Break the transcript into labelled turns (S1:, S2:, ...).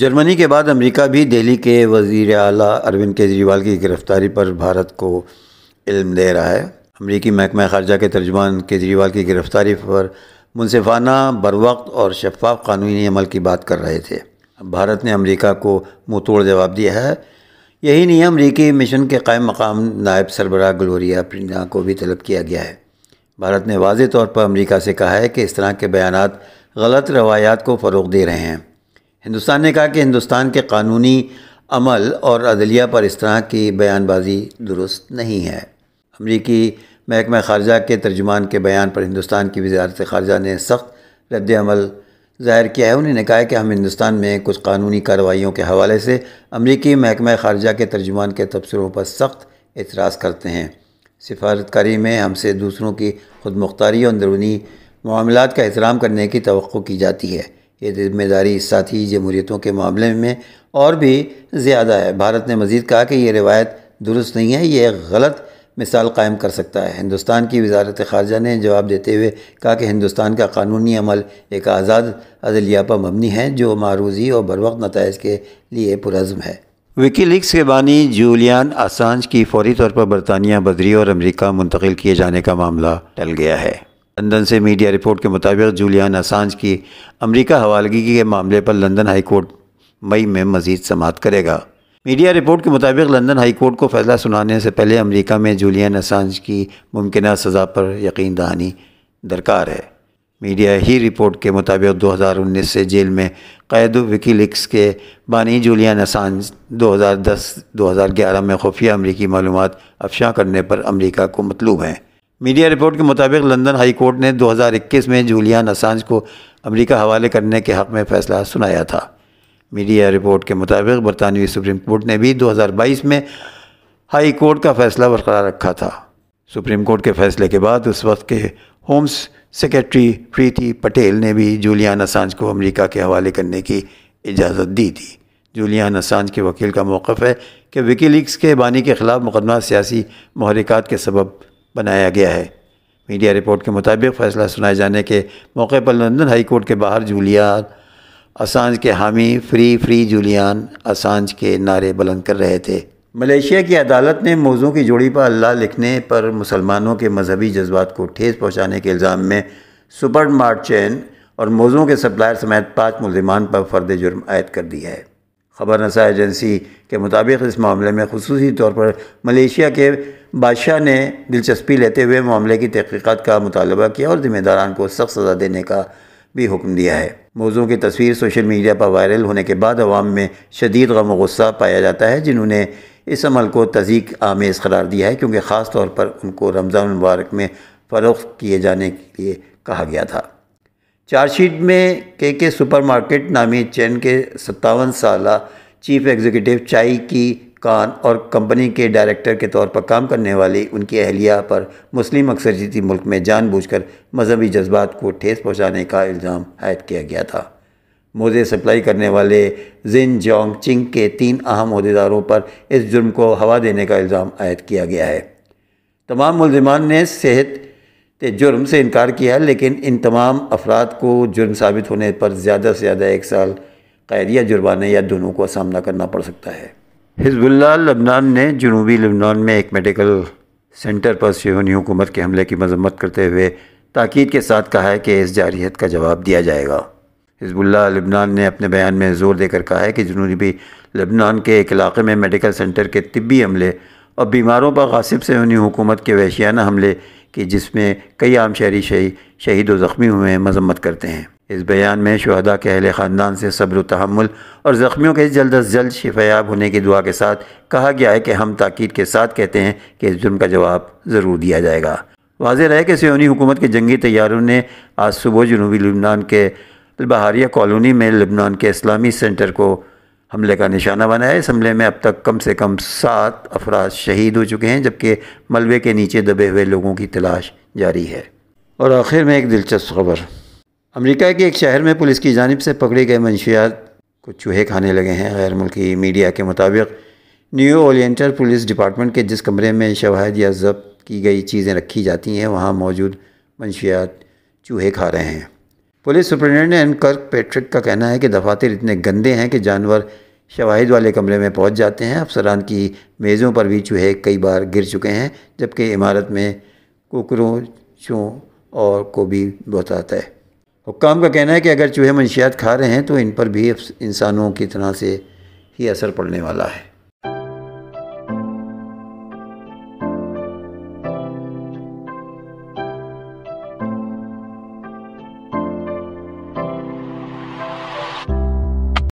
S1: جرمنی کے بعد امریکہ بھی دہلی کے وزیر اعلیٰ اروند کیجریوال کی گرفتاری پر بھارت کو علم دے رہا ہے امریکی محکمہ خارجہ کے ترجمان کیجریوال کی گرفتاری پر منصفانہ بروقت اور شفاف قانونی عمل کی بات کر رہے تھے بھارت نے امریکہ کو منہ توڑ جواب دیا ہے یہی نہیں امریکی مشن کے قائم مقام نائب سربراہ گلوریا پرنا کو بھی طلب کیا گیا ہے بھارت نے واضح طور پر امریکہ سے کہا ہے کہ اس طرح کے بیانات غلط روایات کو فروغ دے رہے ہیں ہندوستان نے کہا کہ ہندوستان کے قانونی عمل اور عدلیہ پر اس طرح کی بیان بازی درست نہیں ہے امریکی محکمہ خارجہ کے ترجمان کے بیان پر ہندوستان کی وزارت خارجہ نے سخت رد عمل ظاہر کیا ہے انہوں نے کہا کہ ہم ہندوستان میں کچھ قانونی کارروائیوں کے حوالے سے امریکی محکمہ خارجہ کے ترجمان کے تبصروں پر سخت اعتراض کرتے ہیں سفارتکاری میں ہم سے دوسروں کی خود مختاری اور اندرونی معاملات کا احترام کرنے کی توقع کی جاتی ہے یہ ذمہ داری ساتھی جمہوریتوں کے معاملے میں اور بھی زیادہ ہے بھارت نے مزید کہا کہ یہ روایت درست نہیں ہے یہ ایک غلط مثال قائم کر سکتا ہے ہندوستان کی وزارت خارجہ نے جواب دیتے ہوئے کہا کہ ہندوستان کا قانونی عمل ایک آزاد عدلیہ پر مبنی ہے جو معروضی اور بروقت نتائج کے لیے پرعزم ہے وکی لیکس کے بانی جولیان آسانج کی فوری طور پر برطانیہ بدری اور امریکہ منتقل کیے جانے کا معاملہ ٹل گیا ہے لندن سے میڈیا رپورٹ کے مطابق جولیان اسانج کی امریکہ حوالگی کے معاملے پر لندن ہائی کورٹ مئی میں مزید سماعت کرے گا میڈیا رپورٹ کے مطابق لندن ہائی کورٹ کو فیصلہ سنانے سے پہلے امریکہ میں جولین اسانج کی ممکنہ سزا پر یقین دہانی درکار ہے میڈیا ہی رپورٹ کے مطابق دو ہزار انیس سے جیل میں قید وکی لکس کے بانی جولین اسانج دو ہزار دس دو ہزار گیارہ میں خفیہ امریکی معلومات افشاں کرنے پر امریکہ کو مطلوب ہیں میڈیا رپورٹ کے مطابق لندن ہائی کورٹ نے دو ہزار اکیس میں جولیان اسانج کو امریکہ حوالے کرنے کے حق میں فیصلہ سنایا تھا میڈیا رپورٹ کے مطابق برطانوی سپریم کورٹ نے بھی دو ہزار بائیس میں ہائی کورٹ کا فیصلہ برقرار رکھا تھا سپریم کورٹ کے فیصلے کے بعد اس وقت کے ہومس سیکرٹری پریتی پٹیل نے بھی جولیان اسانج کو امریکہ کے حوالے کرنے کی اجازت دی تھی جولیان اسانج کے وکیل کا موقف ہے کہ لیکس کے بانی کے خلاف مقدمہ سیاسی محرکات کے سبب بنایا گیا ہے میڈیا رپورٹ کے مطابق فیصلہ سنائے جانے کے موقع پر لندن ہائی کورٹ کے باہر جولیان اسانج کے حامی فری فری جولیان اسانج کے نعرے بلند کر رہے تھے ملیشیا کی عدالت نے موضوع کی جوڑی پر اللہ لکھنے پر مسلمانوں کے مذہبی جذبات کو ٹھیس پہنچانے کے الزام میں سپر مارچین چین اور موضوع کے سپلائر سمیت پانچ ملزمان پر فرد جرم عائد کر دیا ہے خبر نسا ایجنسی کے مطابق اس معاملے میں خصوصی طور پر ملیشیا کے بادشاہ نے دلچسپی لیتے ہوئے معاملے کی تحقیقات کا مطالبہ کیا اور ذمہ داران کو سخت سزا دینے کا بھی حکم دیا ہے موضوع کی تصویر سوشل میڈیا پر وائرل ہونے کے بعد عوام میں شدید غم و غصہ پایا جاتا ہے جنہوں نے اس عمل کو تزیق آمیز قرار دیا ہے کیونکہ خاص طور پر ان کو رمضان مبارک میں فروخت کیے جانے کے لیے کہا گیا تھا چارج شیٹ میں کے کے سپر مارکیٹ نامی چین کے ستاون سالہ چیف ایگزیکٹو چائی کی کان اور کمپنی کے ڈائریکٹر کے طور پر کام کرنے والی ان کی اہلیہ پر مسلم اکثریتی ملک میں جان بوجھ کر مذہبی جذبات کو ٹھیس پہنچانے کا الزام عائد کیا گیا تھا موزے سپلائی کرنے والے زن جانگ چنگ کے تین اہم عہدیداروں پر اس جرم کو ہوا دینے کا الزام عائد کیا گیا ہے تمام ملزمان نے صحت جرم سے انکار کیا لیکن ان تمام افراد کو جرم ثابت ہونے پر زیادہ سے زیادہ ایک سال قید یا جرمانے یا دونوں کو سامنا کرنا پڑ سکتا ہے حزب اللہ لبنان نے جنوبی لبنان میں ایک میڈیکل سینٹر پر سیونی حکومت کے حملے کی مذمت کرتے ہوئے تاکید کے ساتھ کہا ہے کہ اس جارحیت کا جواب دیا جائے گا حزب اللہ لبنان نے اپنے بیان میں زور دے کر کہا ہے کہ جنوبی لبنان کے ایک علاقے میں میڈیکل سینٹر کے طبی حملے اور بیماروں پر غاصب سیونی حکومت کے وحشیانہ حملے کہ جس میں کئی عام شہری شہید و زخمی ہوئے ہیں مذمت کرتے ہیں اس بیان میں شہدہ کے اہل خاندان سے صبر و تحمل اور زخمیوں کے جلد از جلد شفایاب ہونے کی دعا کے ساتھ کہا گیا ہے کہ ہم تاکید کے ساتھ کہتے ہیں کہ اس جرم کا جواب ضرور دیا جائے گا واضح رہے کہ سیونی حکومت کے جنگی طیاروں نے آج صبح جنوبی لبنان کے البہاریہ کالونی میں لبنان کے اسلامی سینٹر کو حملے کا نشانہ بنا ہے اس حملے میں اب تک کم سے کم سات افراد شہید ہو چکے ہیں جبکہ ملبے کے نیچے دبے ہوئے لوگوں کی تلاش جاری ہے اور آخر میں ایک دلچسپ خبر امریکہ کے ایک شہر میں پولیس کی جانب سے پکڑے گئے منشیات کو چوہے کھانے لگے ہیں غیر ملکی میڈیا کے مطابق نیو اولینٹر پولیس ڈپارٹمنٹ کے جس کمرے میں شواہد یا ضبط کی گئی چیزیں رکھی جاتی ہیں وہاں موجود منشیات چوہے کھا رہے ہیں پولیس سپرنٹینڈنٹ کرک پیٹرک کا کہنا ہے کہ دفاتر اتنے گندے ہیں کہ جانور شواہد والے کمرے میں پہنچ جاتے ہیں افسران کی میزوں پر بھی چوہے کئی بار گر چکے ہیں جبکہ عمارت میں کوکروں چوں اور کو بہت آتا ہے حکام کا کہنا ہے کہ اگر چوہے منشیات کھا رہے ہیں تو ان پر بھی انسانوں کی طرح سے ہی اثر پڑنے والا ہے